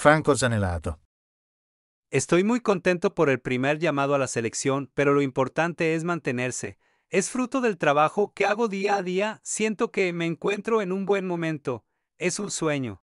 Franco Zanelato. Estoy muy contento por el primer llamado a la selección, pero lo importante es mantenerse. Es fruto del trabajo que hago día a día, siento que me encuentro en un buen momento. Es un sueño.